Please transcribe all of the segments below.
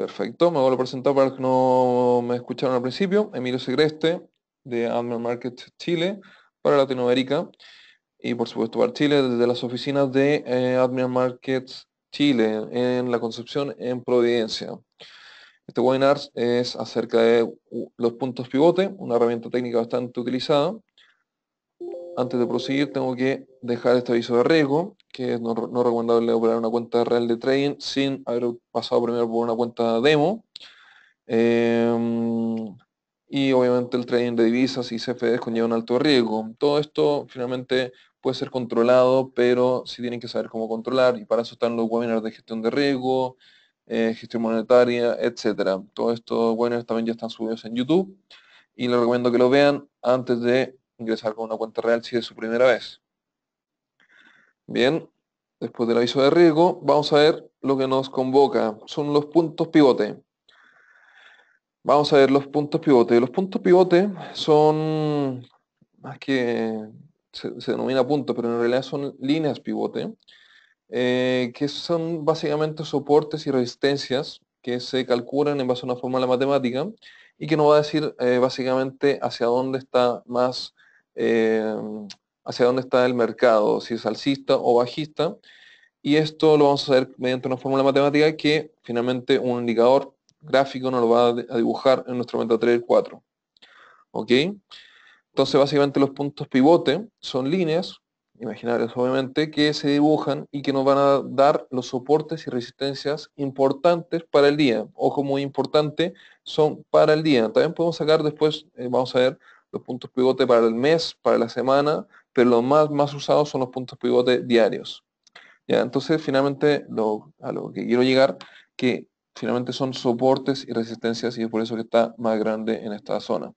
Perfecto, me voy a presentar para los que no me escucharon al principio. Emilio Segreste, de Admiral Market Chile, para Latinoamérica. Y por supuesto para Chile, desde las oficinas de eh, Admiral Markets Chile, en La Concepción, en Providencia. Este webinar es acerca de uh, los puntos pivote, una herramienta técnica bastante utilizada antes de proseguir tengo que dejar este aviso de riesgo, que es no, recomendable operar una cuenta real de trading sin haber pasado primero por una cuenta demo. Em, y obviamente el trading de divisas y CFDs conlleva un alto riesgo. Todo esto finalmente puede ser controlado, pero sí tienen que saber cómo controlar y para eso están los webinars de gestión de riesgo, eh, gestión monetaria, etc. Todos estos webinars también ya están subidos en YouTube y les recomiendo que lo vean antes de ingresar con una cuenta real si es su primera vez. Bien, después del aviso de riesgo, vamos a ver lo que nos convoca. Son los puntos pivote. Vamos a ver los puntos pivote. Los puntos pivote son, más que se, denomina punto pero en realidad son líneas pivote, eh, que son básicamente soportes y resistencias que se calculan en base a una fórmula matemática y que nos va a decir eh, básicamente hacia dónde está más Em, hacia dónde está el mercado, si es alcista o bajista. Y esto lo vamos a hacer mediante una fórmula matemática que finalmente un indicador gráfico nos lo va a dibujar en nuestro MetaTrader 4. ¿Ok? Entonces básicamente los puntos pivote son líneas, imaginarias obviamente, que se dibujan y que nos van a dar los soportes y resistencias importantes para el día. Ojo, muy importante, son para el día. También podemos sacar después, eh, vamos a ver, los puntos pivote para el mes, para la semana, pero los más, más usados son los puntos pivote diarios. ¿Ya? Entonces, finalmente, lo, a lo que quiero llegar, que finalmente son soportes y resistencias y es por eso que está más grande en esta zona.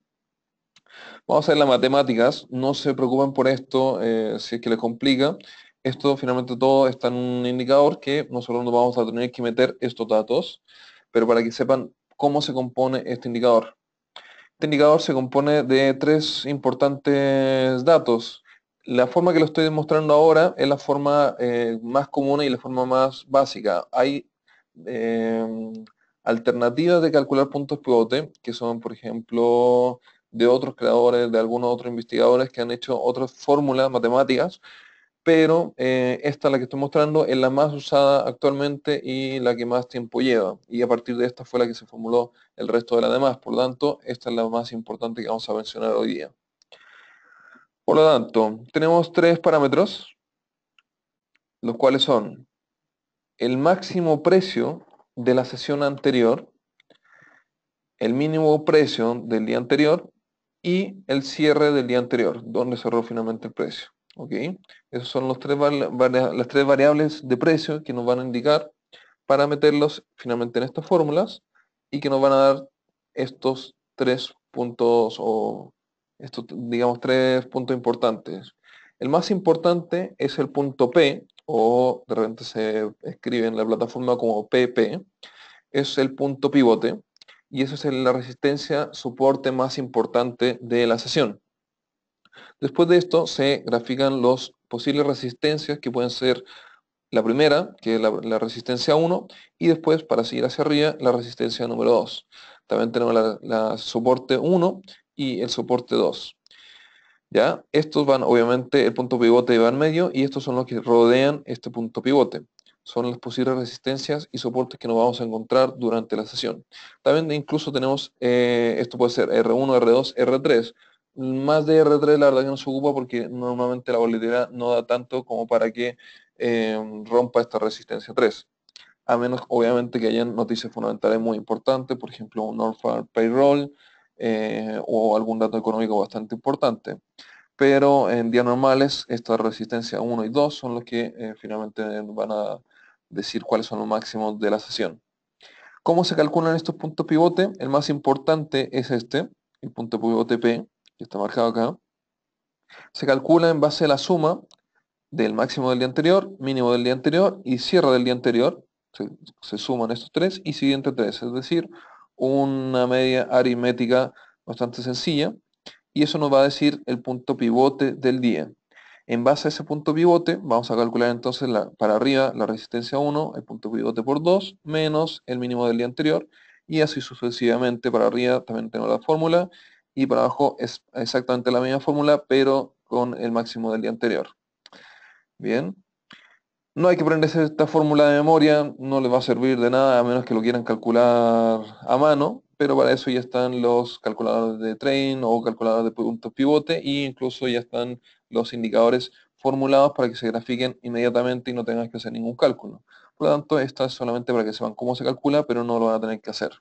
Vamos a ver las matemáticas, no se preocupen por esto eh, si es que les complica. Esto finalmente todo está en un indicador que nosotros no vamos a tener que meter estos datos, pero para que sepan cómo se compone este indicador. Este indicador se compone de tres importantes datos. La forma que lo estoy demostrando ahora es la forma eh, más común y la forma más básica. Hay eh, alternativas de calcular puntos pivote, que son, por ejemplo, de otros creadores, de algunos otros investigadores que han hecho otras fórmulas matemáticas pero eh, esta, la que estoy mostrando, es la más usada actualmente y la que más tiempo lleva. Y a partir de esta fue la que se formuló el resto de las demás. Por lo tanto, esta es la más importante que vamos a mencionar hoy día. Por lo tanto, tenemos tres parámetros, los cuales son el máximo precio de la sesión anterior, el mínimo precio del día anterior y el cierre del día anterior, donde cerró finalmente el precio. ¿ok? Esas son los las tres variables de precio que nos van a indicar para meterlos finalmente en estas fórmulas y que nos van a dar estos tres puntos o estos, digamos, tres puntos importantes. El más importante es el punto P, o de repente se escribe en la plataforma como PP, es el punto pivote, y eso es la resistencia soporte más importante de la sesión. Después de esto se grafican las posibles resistencias que pueden ser la primera, que es la, resistencia 1, y después, para seguir hacia arriba, la resistencia número 2. También tenemos la, soporte 1 y el soporte 2. ¿Ya? Estos van, obviamente, el punto pivote va en medio y estos son los que rodean este punto pivote. Son las posibles resistencias y soportes que nos vamos a encontrar durante la sesión. También incluso tenemos, eh, esto puede ser R1, R2, R3. Más de R3 la verdad que no se ocupa porque normalmente la volatilidad no da tanto como para que em, rompa esta resistencia 3. A menos obviamente que hayan noticias fundamentales muy importantes, por ejemplo un Norfolk Payroll eh, o algún dato económico bastante importante. Pero en días normales esta resistencia 1 y 2 son los que eh, finalmente van a decir cuáles son los máximos de la sesión. ¿Cómo se calculan estos puntos pivote? El más importante es este, el punto pivote P, está marcado acá, se calcula en base a la suma del máximo del día anterior, mínimo del día anterior y cierre del día anterior. Se, suman estos tres y siguiente tres, es decir, una media aritmética bastante sencilla. Y eso nos va a decir el punto pivote del día. En base a ese punto pivote, vamos a calcular entonces para arriba la resistencia 1, el punto pivote por 2, menos el mínimo del día anterior, y así sucesivamente para arriba, también tengo la fórmula, y para abajo es exactamente la misma fórmula, pero con el máximo del día anterior. Bien. No hay que prenderse esta fórmula de memoria, no les va a servir de nada a menos que lo quieran calcular a mano, pero para eso ya están los calculadores de train o calculadores de puntos pivote e incluso ya están los indicadores formulados para que se grafiquen inmediatamente y no tengas que hacer ningún cálculo. Por lo tanto, esta es solamente para que sepan cómo se calcula, pero no lo van a tener que hacer.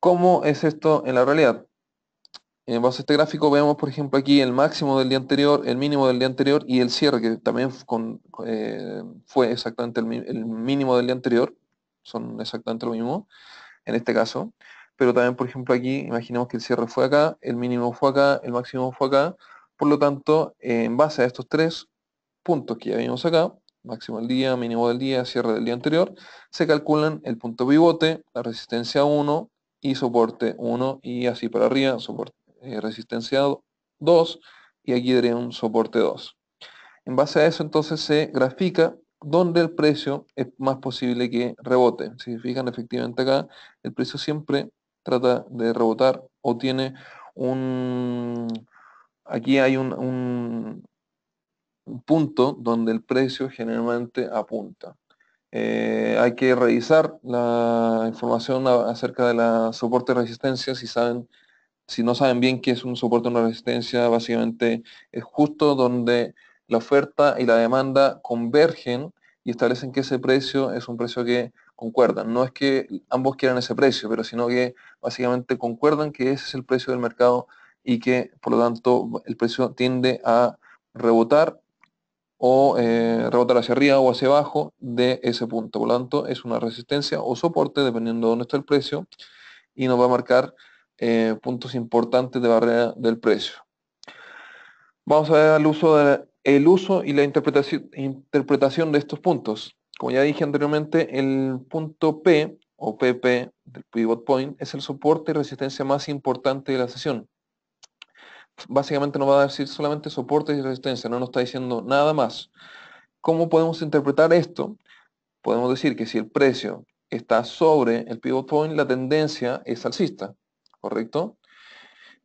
¿Cómo es esto en la realidad? En base a este gráfico vemos, por ejemplo, aquí el máximo del día anterior, el mínimo del día anterior y el cierre, que también eh, fue exactamente el, mínimo del día anterior. Son exactamente lo mismo en este caso. Pero también, por ejemplo, aquí imaginemos que el cierre fue acá, el mínimo fue acá, el máximo fue acá. Por lo tanto, en base a estos tres puntos que ya vimos acá, máximo del día, mínimo del día, cierre del día anterior, se calculan el punto pivote, la resistencia 1 y soporte 1 y así para arriba, soporte eh, resistencia 2 y aquí daría un soporte 2. En base a eso entonces se grafica donde el precio es más posible que rebote. Si fijan efectivamente acá, el precio siempre trata de rebotar o tiene un... Aquí hay un, un, punto donde el precio generalmente apunta. Eh, hay que revisar la información acerca de la soporte resistencia si saben si no saben bien qué es un soporte o una resistencia, básicamente es justo donde la oferta y la demanda convergen y establecen que ese precio es un precio que concuerdan. No es que ambos quieran ese precio, pero sino que básicamente concuerdan que ese es el precio del mercado y que por lo tanto el precio tiende a rebotar o eh, rebotar hacia arriba o hacia abajo de ese punto. Por lo tanto, es una resistencia o soporte, dependiendo de dónde está el precio, y nos va a marcar eh, puntos importantes de barrera del precio. Vamos a ver el uso, uso y la interpretación, interpretación de estos puntos. Como ya dije anteriormente, el punto P o PP del pivot point es el soporte y resistencia más importante de la sesión. Básicamente nos va a decir solamente soporte y resistencia, no nos está diciendo nada más. ¿Cómo podemos interpretar esto? Podemos decir que si el precio está sobre el pivot point, la tendencia es alcista. ¿correcto?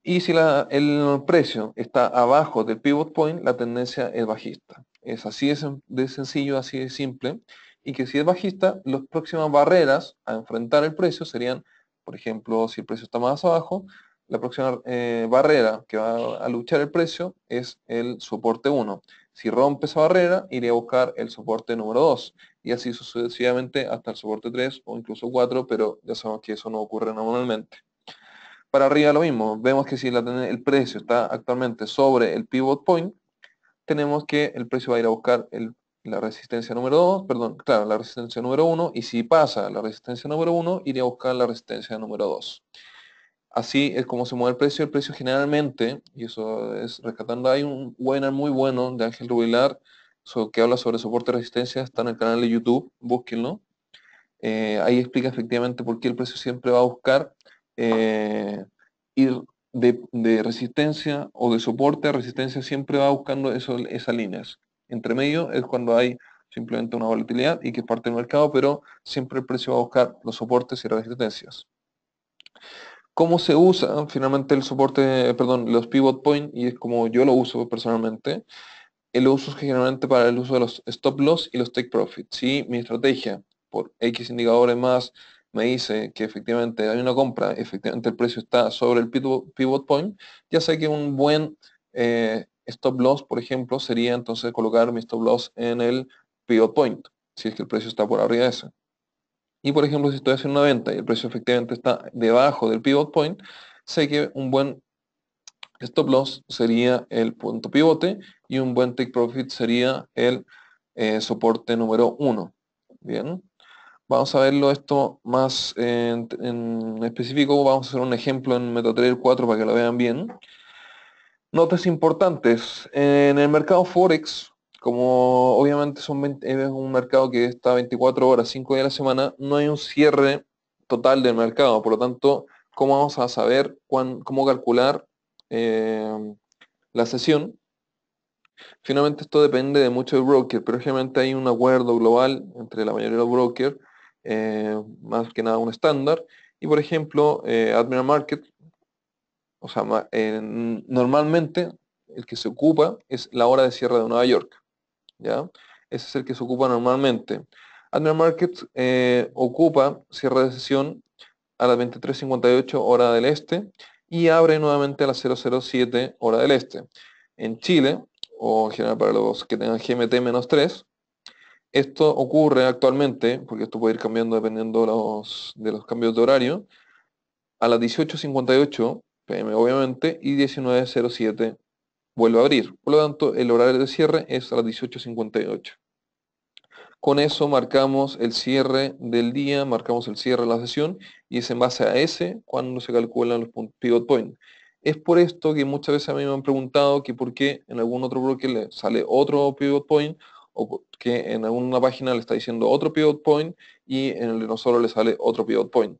Y si el precio está abajo del pivot point, la tendencia es bajista. Es así de sencillo, así de simple. Y que si es bajista, las próximas barreras a enfrentar el precio serían, por ejemplo, si el precio está más abajo, la próxima eh, barrera que va a luchar el precio es el soporte 1. Si rompe esa barrera, iría a buscar el soporte número 2 y así sucesivamente hasta el soporte 3 o incluso 4, pero ya sabemos que eso no ocurre normalmente para arriba lo mismo. Vemos que si el precio está actualmente sobre el pivot point, tenemos que el precio va a ir a buscar la resistencia número 2, perdón, claro, la resistencia número 1, y si pasa la resistencia número 1, iría a buscar la resistencia número 2. Así es como se mueve el precio. El precio generalmente, y eso es rescatando, hay un webinar muy bueno de Ángel Rubilar que habla sobre soporte y resistencia, está en el canal de YouTube, búsquenlo. Eh, ahí explica efectivamente por qué el precio siempre va a buscar eh, ir de, resistencia o de soporte a resistencia, siempre va buscando eso, esas líneas. Entre medio es cuando hay simplemente una volatilidad y que parte del mercado, pero siempre el precio va a buscar los soportes y las resistencias. ¿Cómo se usa finalmente el soporte, perdón, los pivot point? Y es como yo lo uso personalmente. el eh, uso es generalmente para el uso de los stop loss y los take profit. ¿sí? mi estrategia por X indicadores más me dice que efectivamente hay una compra, efectivamente el precio está sobre el pivot point, ya sé que un buen eh, stop loss, por ejemplo, sería entonces colocar mi stop loss en el pivot point, si es que el precio está por arriba de eso. Y por ejemplo, si estoy haciendo una venta y el precio efectivamente está debajo del pivot point, sé que un buen stop loss sería el punto pivote y un buen take profit sería el eh, soporte número uno. Bien. Vamos a verlo esto más en, específico. Vamos a hacer un ejemplo en MetaTrader 4 para que lo vean bien. Notas importantes. En el mercado Forex, como obviamente son es un mercado que está 24 horas, 5 días a la semana, no hay un cierre total del mercado. Por lo tanto, ¿cómo vamos a saber cómo calcular eh, la sesión? Finalmente esto depende de mucho muchos broker, pero obviamente hay un acuerdo global entre la mayoría de los brokers eh, más que nada un estándar. Y por ejemplo, eh, Admiral Market, o sea, eh, normalmente el que se ocupa es la hora de cierre de Nueva York. ¿ya? Ese es el que se ocupa normalmente. Admiral Market ocupa cierre de sesión a las 23.58 hora del este y abre nuevamente a las 007 hora del este. En Chile, o en general para los que tengan GMT-3, esto ocurre actualmente, porque esto puede ir cambiando dependiendo los, de los cambios de horario, a las 18.58 pm obviamente y 19.07 vuelve a abrir. Por lo tanto, el horario de cierre es a las 18.58. Con eso marcamos el cierre del día, marcamos el cierre de la sesión y es en base a ese cuando se calculan los pivot points. Es por esto que muchas veces a mí me han preguntado que por qué en algún otro bloque le sale otro pivot point o que en alguna página le está diciendo otro pivot point y en el de nosotros le sale otro pivot point.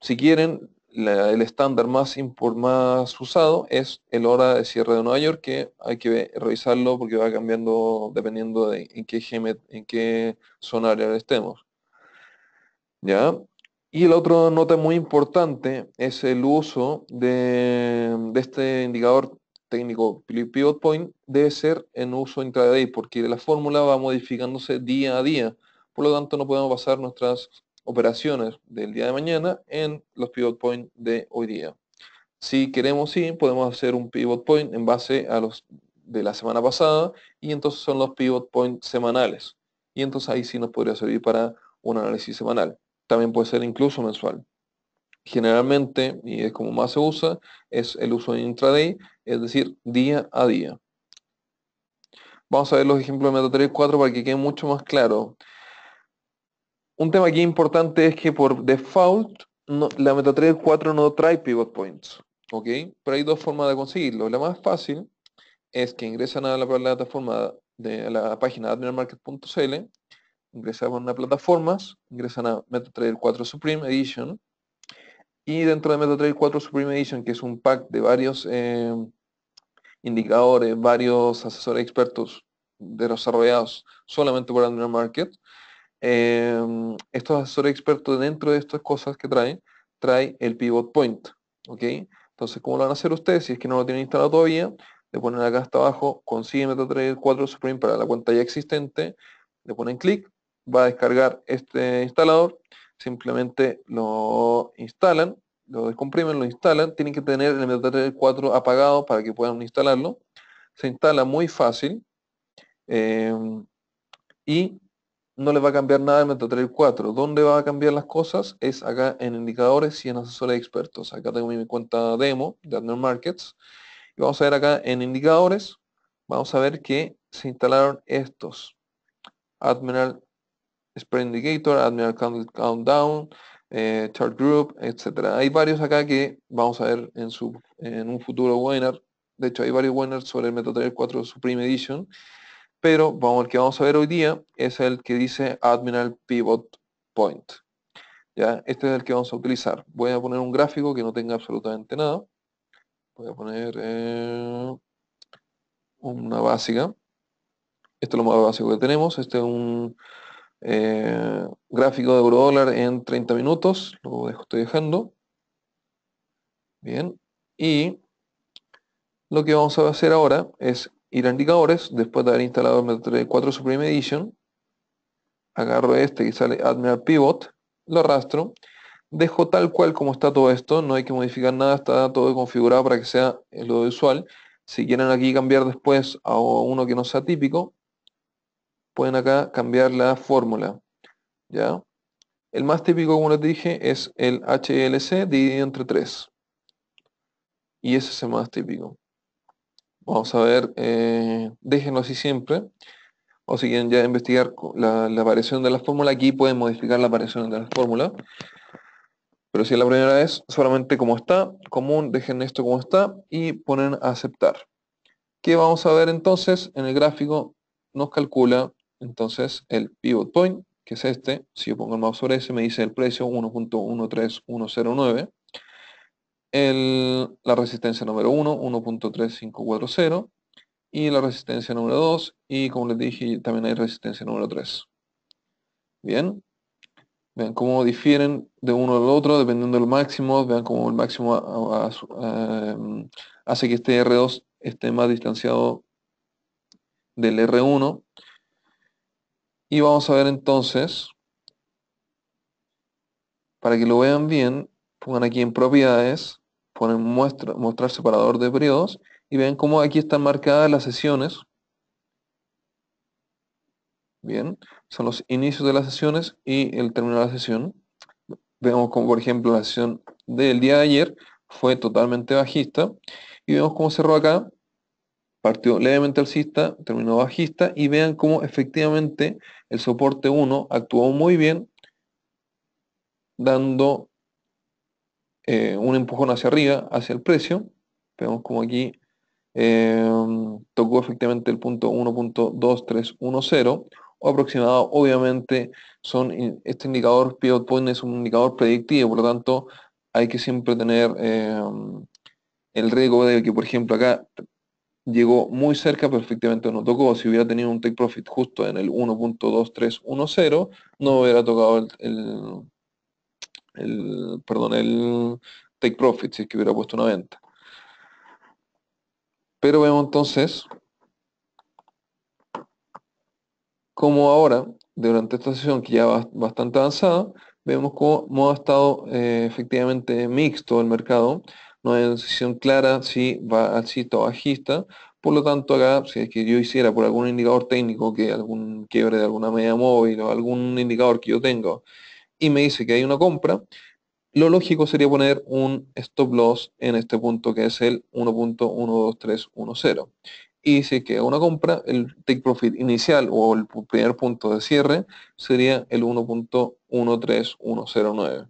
Si quieren, el estándar más, más usado es el hora de cierre de Nueva York, que hay que revisarlo porque va cambiando dependiendo de en qué, gm en qué zona área estemos. ¿Ya? Y la otra nota muy importante es el uso de este indicador técnico pivot point debe ser en uso intraday porque la fórmula va modificándose día a día. Por lo tanto, no podemos basar nuestras operaciones del día de mañana en los pivot point de hoy día. Si queremos, sí, podemos hacer un pivot point en base a los de la semana pasada y entonces son los pivot point semanales. Y entonces ahí sí nos podría servir para un análisis semanal. También puede ser incluso mensual generalmente, y es como más se usa, es el uso de intraday, es decir, día a día. Vamos a ver los ejemplos de MetaTrader 4 para que quede mucho más claro. Un tema aquí importante es que por default la MetaTrader 4 no trae pivot points. ¿ok? Pero hay dos formas de conseguirlo. La más fácil es que ingresan a la plataforma de a la página admiralmarket.cl, ingresan a plataformas, ingresan a MetaTrader 4 Supreme Edition, y dentro de MetaTrader 4 Supreme Edition, que es un pack de varios eh, indicadores, varios asesores expertos desarrollados solamente por Android Market, eh, estos asesores expertos dentro de estas cosas que traen, trae el pivot point. ¿ok? Entonces, ¿cómo lo van a hacer ustedes? Si es que no lo tienen instalado todavía, le ponen acá hasta abajo, consigue MetaTrader 4 Supreme para la cuenta ya existente, le ponen clic, va a descargar este instalador, simplemente lo instalan, lo descomprimen, lo instalan, tienen que tener el MetaTrader 4 apagado para que puedan instalarlo. Se instala muy fácil em, y no les va a cambiar nada el MetaTrader 4. ¿Dónde va a cambiar las cosas? Es acá en indicadores y en asesores expertos. Acá tengo mi cuenta demo de Admin Markets. Y vamos a ver acá en indicadores, vamos a ver que se instalaron estos. Admiral Spread Indicator, Admiral Countdown, Chart eh, Group, etcétera. Hay varios acá que vamos a ver en, su, en un futuro webinar. De hecho, hay varios webinars sobre el MetaTrader 4 Supreme Edition. Pero vamos, el que vamos a ver hoy día es el que dice Admiral Pivot Point. ¿Ya? Este es el que vamos a utilizar. Voy a poner un gráfico que no tenga absolutamente nada. Voy a poner eh, una básica. Esto es lo más básico que tenemos. Este es un, eh, gráfico de euro dólar en 30 minutos, lo dejo, estoy dejando. Bien, y lo que vamos a hacer ahora es ir a indicadores, después de haber instalado el 4 Supreme Edition, agarro este que sale Admiral Pivot, lo arrastro, dejo tal cual como está todo esto, no hay que modificar nada, está todo configurado para que sea lo usual. Si quieren aquí cambiar después a uno que no sea típico, pueden acá cambiar la fórmula. ¿ya? El más típico, como les dije, es el HLC dividido entre 3. Y ese es el más típico. Vamos a ver, eh, déjenlo así siempre. O si quieren ya investigar la, aparición de la fórmula, aquí pueden modificar la aparición de la fórmula. Pero si es la primera vez, solamente como está, común, dejen esto como está y ponen a aceptar. ¿Qué vamos a ver entonces? En el gráfico nos calcula entonces el pivot point, que es este, si yo pongo el mouse sobre ese, me dice el precio 1.13109. la resistencia número 1, 1.3540 y la resistencia número 2 y como les dije también hay resistencia número 3. Bien, vean cómo difieren de uno al otro dependiendo del máximo, vean cómo el máximo eh, hace que este R2 esté más distanciado del R1 y vamos a ver entonces, para que lo vean bien, pongan aquí en propiedades, ponen muestra, mostrar separador de periodos y vean cómo aquí están marcadas las sesiones. Bien, son los inicios de las sesiones y el término de la sesión. Vemos como por ejemplo la sesión del día de ayer fue totalmente bajista y vemos cómo cerró acá partió levemente alcista, terminó bajista y vean cómo efectivamente el soporte 1 actuó muy bien, dando eh, un empujón hacia arriba, hacia el precio. Vemos como aquí em, tocó efectivamente el punto 1.2310 o aproximado. Obviamente, son, este indicador pivot point es un indicador predictivo, por lo tanto, hay que siempre tener em, el riesgo de que, por ejemplo, acá llegó muy cerca, perfectamente no tocó. Si hubiera tenido un take profit justo en el 1.2310, no hubiera tocado el, el, perdón, el take profit si es que hubiera puesto una venta. Pero vemos entonces como ahora, durante esta sesión que ya va bastante avanzada, vemos cómo ha estado eh, efectivamente mixto el mercado no hay una decisión clara si va al o bajista. Por lo tanto, acá, si es que yo hiciera por algún indicador técnico, que algún quiebre de alguna media móvil o algún indicador que yo tengo, y me dice que hay una compra, lo lógico sería poner un stop loss en este punto que es el 1.12310. Y si es que una compra, el take profit inicial o el primer punto de cierre sería el 1.13109.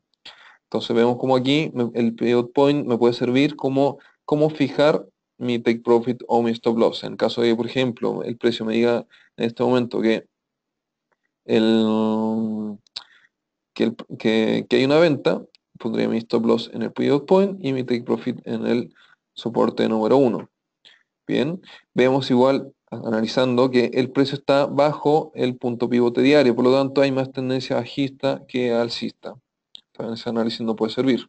Entonces vemos como aquí el pivot point me puede servir como, como fijar mi take profit o mi stop loss. En caso de por ejemplo, el precio me diga en este momento que, que, hay una venta, pondría mi stop loss en el pivot point y mi take profit en el soporte número 1. Bien, vemos igual analizando que el precio está bajo el punto pivote diario, por lo tanto hay más tendencia bajista que alcista. También ese análisis no puede servir.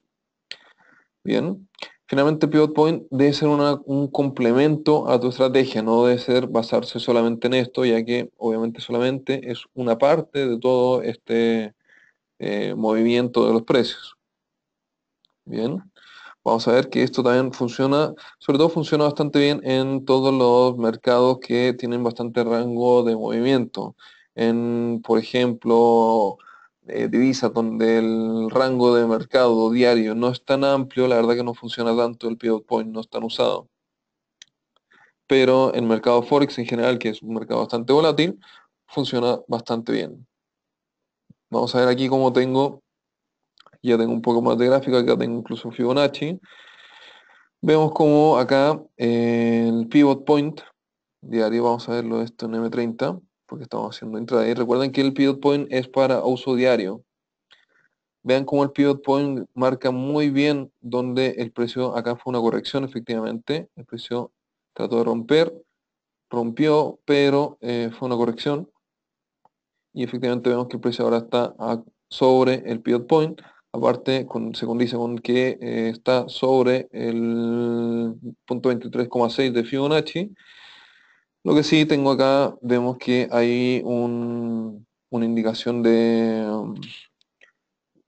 Bien. Finalmente, Pivot Point debe ser un complemento a tu estrategia, no debe ser basarse solamente en esto, ya que obviamente solamente es una parte de todo este eh, movimiento de los precios. Bien, vamos a ver que esto también funciona, sobre todo funciona bastante bien en todos los mercados que tienen bastante rango de movimiento. En, por ejemplo, eh, divisa donde el rango de mercado diario no es tan amplio, la verdad que no funciona tanto el pivot point, no es tan usado. Pero el mercado Forex en general, que es un mercado bastante volátil, funciona bastante bien. Vamos a ver aquí cómo tengo, ya tengo un poco más de gráfico, acá tengo incluso Fibonacci. Vemos como acá eh, el pivot point diario, vamos a verlo esto en M30, porque estamos haciendo entrada y Recuerden que el pivot point es para uso diario. Vean cómo el pivot point marca muy bien donde el precio, acá fue una corrección efectivamente, el precio trató de romper, rompió, pero eh, fue una corrección. Y efectivamente vemos que el precio ahora está sobre el pivot point. Aparte, con, se condice con que eh, está sobre el punto 23,6 de Fibonacci lo que sí tengo acá, vemos que hay una indicación de,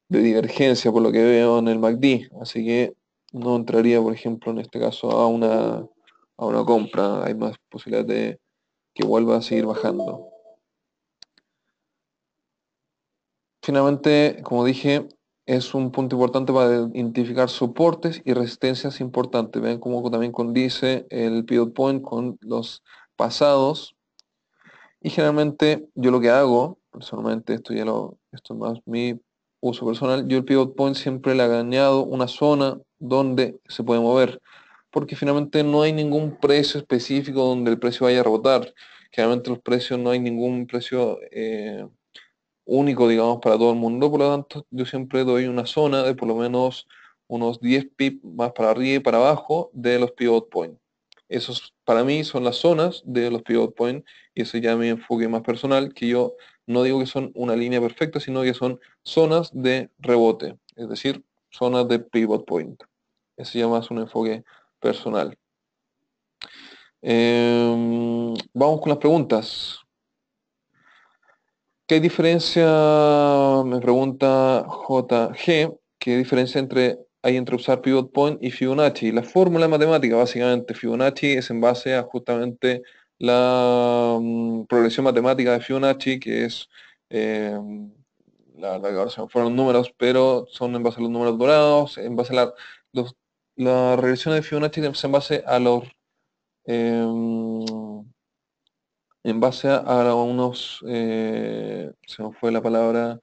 divergencia por lo que veo en el MACD, así que no entraría, por ejemplo, en este caso a una, compra, hay más posibilidades de que vuelva a seguir bajando. Finalmente, como dije, es un punto importante para identificar soportes y resistencias importantes. Vean cómo también condice el pivot point con los pasados. Y generalmente yo lo que hago, personalmente esto ya lo, esto es más mi uso personal, yo el pivot point siempre le ha ganado una zona donde se puede mover, porque finalmente no hay ningún precio específico donde el precio vaya a rebotar. Generalmente los precios no hay ningún precio eh, único, digamos, para todo el mundo, por lo tanto yo siempre doy una zona de por lo menos unos 10 pips más para arriba y para abajo de los pivot points. Esos para mí son las zonas de los pivot point y ese ya mi enfoque más personal, que yo no digo que son una línea perfecta, sino que son zonas de rebote, es decir, zonas de pivot point. Ese ya más un enfoque personal. Em, vamos con las preguntas. ¿Qué diferencia, me pregunta JG, qué diferencia entre hay entre usar pivot point y Fibonacci. La fórmula matemática, básicamente, Fibonacci es en base a justamente la mm, progresión matemática de Fibonacci, que es, eh, la verdad que ahora se me fueron números, pero son en base a los números dorados, en base a la, la regresión de Fibonacci es en base a los... Eh, en base a unos, eh, se me fue la palabra,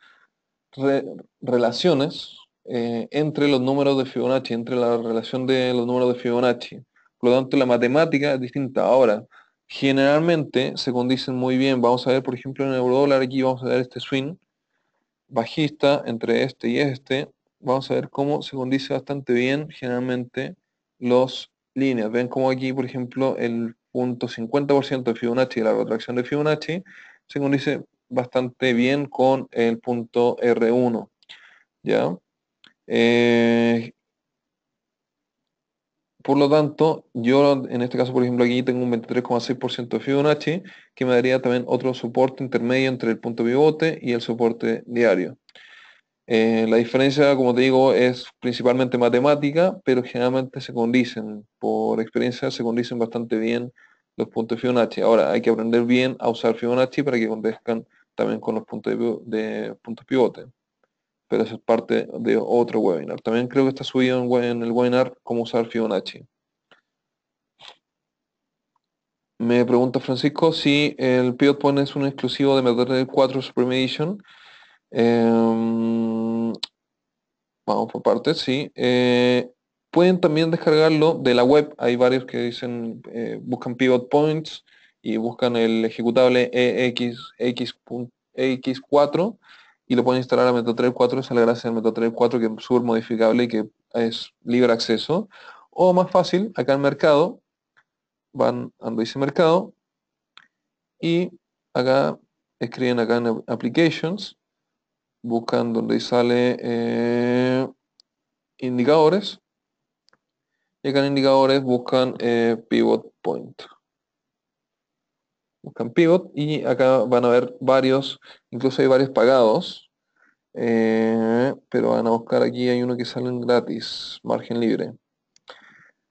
relaciones, eh, entre los números de Fibonacci, entre la relación de los números de Fibonacci. Por lo tanto, la matemática es distinta. Ahora, generalmente se condicen muy bien. Vamos a ver, por ejemplo, en el euro dólar aquí vamos a ver este swing bajista entre este y este. Vamos a ver cómo se condice bastante bien generalmente los líneas. Ven como aquí, por ejemplo, el punto 50% de Fibonacci, la retracción de Fibonacci, se condice bastante bien con el punto R1. ¿Ya? Eh, por lo tanto, yo en este caso, por ejemplo, aquí tengo un 23,6% de Fibonacci, que me daría también otro soporte intermedio entre el punto pivote y el soporte diario. Eh, la diferencia, como te digo, es principalmente matemática, pero generalmente se condicen, por experiencia se condicen bastante bien los puntos de Fibonacci. Ahora, hay que aprender bien a usar Fibonacci para que condezcan también con los puntos de puntos pivote pero eso es parte de otro webinar. También creo que está subido en, el webinar cómo usar Fibonacci. Me pregunta Francisco si el Pivot Point es un exclusivo de Metal 4 Supreme Edition. Em, vamos por partes, sí. Eh, pueden también descargarlo de la web. Hay varios que dicen, eh, buscan Pivot Points y buscan el ejecutable EX, X4 y lo pueden instalar a Metatrader 4, y es la gracia método 34 4 que es súper modificable y que es libre acceso. O más fácil, acá en mercado, van a dice mercado y acá escriben acá en applications, buscan donde sale eh, indicadores y acá en indicadores buscan eh, pivot point buscan pivot y acá van a ver varios, incluso hay varios pagados, eh, pero van a buscar aquí, hay uno que salen gratis, margen libre.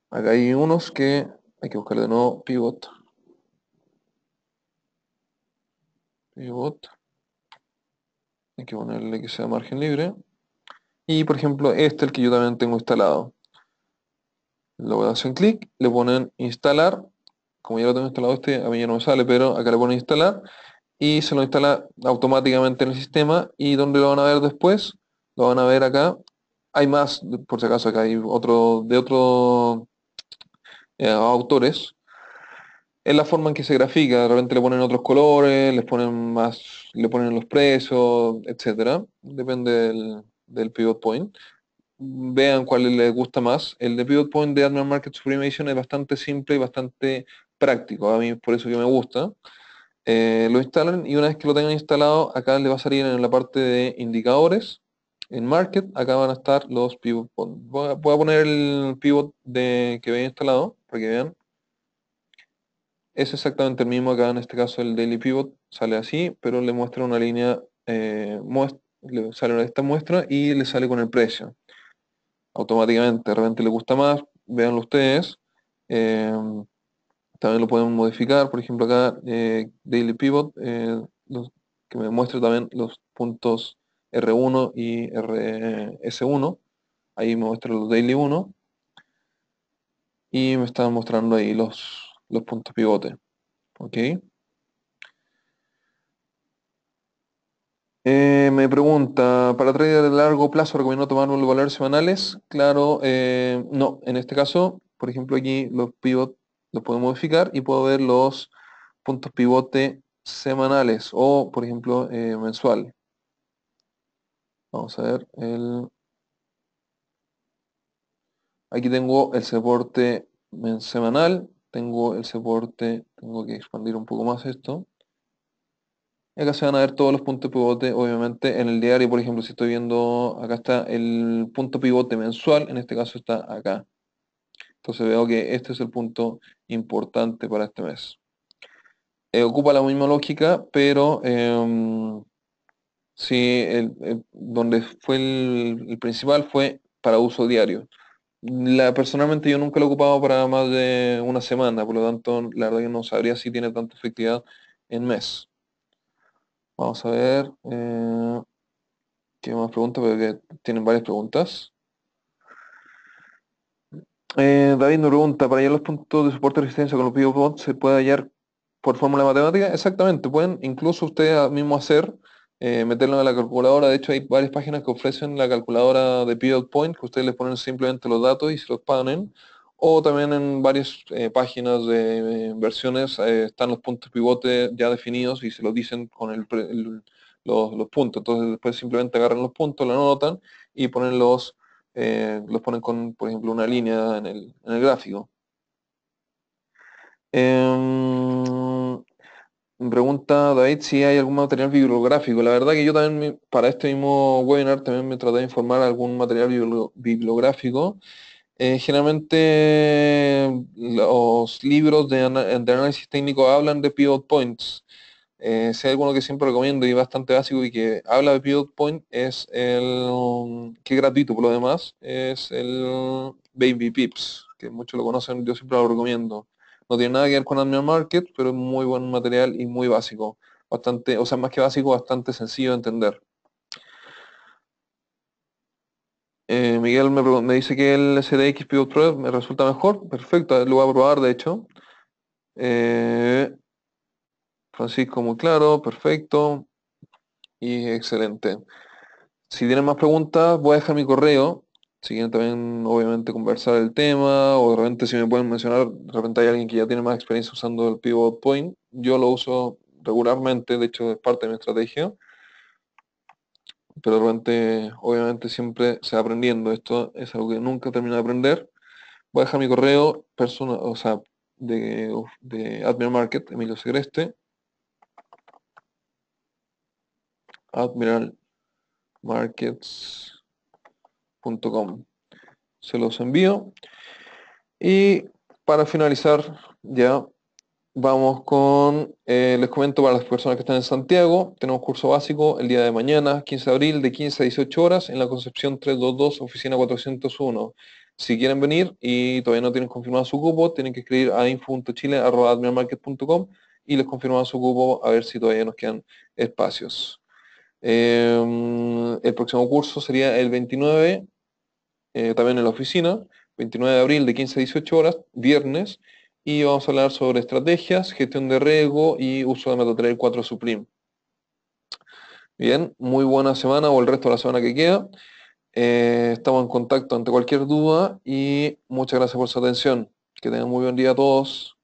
Acá hay unos que hay que buscar de nuevo pivot. Pivot. Hay que ponerle que sea margen libre. Y por ejemplo, este el que yo también tengo instalado. Lo hacen clic, le ponen instalar como ya lo tengo instalado este, a mí ya no me sale, pero acá le ponen instalar y se lo instala automáticamente en el sistema y donde lo van a ver después, lo van a ver acá. Hay más, por si acaso, acá hay otro de otros eh, autores. Es la forma en que se grafica, de repente le ponen otros colores, les ponen más, le ponen los precios, etcétera. Depende del, pivot point vean cuál les gusta más. El de Pivot Point de Admiral Market Edition es bastante simple y bastante práctico, a mí por eso que me gusta. Eh, lo instalan y una vez que lo tengan instalado, acá le va a salir en la parte de indicadores, en Market, acá van a estar los pivot. Voy a, poner el pivot de, que ven instalado, para que vean. Es exactamente el mismo acá, en este caso el Daily Pivot sale así, pero le muestra una línea, eh, muestra le sale esta muestra y le sale con el precio. Automáticamente, de repente le gusta más, veanlo ustedes. Eh, también lo podemos modificar, por ejemplo acá eh, daily pivot, eh, que me muestre también los puntos R1 y RS1, ahí me muestra los daily 1 y me están mostrando ahí los, los puntos pivote, ok. Eh, me pregunta, ¿para trader de largo plazo recomiendo tomar los valores semanales? Claro, no, en este caso, por ejemplo aquí los pivot lo puedo modificar y puedo ver los puntos pivote semanales o, por ejemplo, eh, mensual. Vamos a ver el... Aquí tengo el soporte semanal, tengo el soporte, tengo que expandir un poco más esto. acá se van a ver todos los puntos pivote, obviamente en el diario, por ejemplo, si estoy viendo, acá está el punto pivote mensual, en este caso está acá. Entonces veo que este es el punto importante para este mes. Eh, ocupa la misma lógica, pero em, sí, donde fue el, principal fue para uso diario. personalmente yo nunca lo he ocupado para más de una semana, por lo tanto la verdad que no sabría si tiene tanta efectividad en mes. Vamos a ver. Eh, ¿Qué más preguntas? Porque tienen varias preguntas. Eh, David nos pregunta, ¿para hallar los puntos de soporte y resistencia con los pivot se puede hallar por fórmula matemática? Exactamente, pueden incluso ustedes mismo hacer, eh, meterlo en la calculadora, de hecho hay varias páginas que ofrecen la calculadora de pivot point, que ustedes les ponen simplemente los datos y se los en o también en varias eh, páginas de versiones están los puntos pivote ya definidos y se los dicen con el, los, los puntos, entonces después simplemente agarran los puntos, lo anotan y ponen los eh, los ponen con, por ejemplo, una línea en el, gráfico. Eh, pregunta David si hay algún material bibliográfico. La verdad que yo también para este mismo webinar también me traté de informar algún material bibliográfico. Eh, generalmente eh, los libros de, análisis técnico hablan de pivot points. Eh, si hay alguno que siempre recomiendo y bastante básico y que habla de Pivot Point es el que es gratuito por lo demás, es el Baby Pips, que muchos lo conocen, yo siempre lo recomiendo. No tiene nada que ver con Admin Market, pero es muy buen material y muy básico. Bastante, o sea, más que básico, bastante sencillo de entender. Eh, Miguel me, dice que el SDX Pivot Pro me resulta mejor. Perfecto, lo voy a probar de hecho. Eh, Francisco, muy claro, perfecto y excelente. Si tienen más preguntas, voy a dejar mi correo. Si quieren también, obviamente, conversar el tema o de repente si me pueden mencionar, de repente hay alguien que ya tiene más experiencia usando el pivot point. Yo lo uso regularmente, de hecho es parte de mi estrategia. Pero de repente, obviamente, siempre se va aprendiendo. Esto es algo que nunca termino de aprender. Voy a dejar mi correo o sea, de, de Admin Market, Emilio Segreste, admiralmarkets.com. Se los envío. Y para finalizar ya vamos con, eh, les comento para las personas que están en Santiago, tenemos curso básico el día de mañana, 15 de abril, de 15 a 18 horas, en la Concepción 322, oficina 401. Si quieren venir y todavía no tienen confirmado su cupo, tienen que escribir a info.chile@admiralmarkets.com y les confirmamos su cupo a ver si todavía nos quedan espacios. Em, el próximo curso sería el 29, eh, también en la oficina, 29 de abril de 15 a 18 horas, viernes, y vamos a hablar sobre estrategias, gestión de riesgo y uso de MetaTrader 4 Supreme. Bien, muy buena semana o el resto de la semana que queda. Eh, estamos en contacto ante cualquier duda y muchas gracias por su atención. Que tengan muy buen día a todos.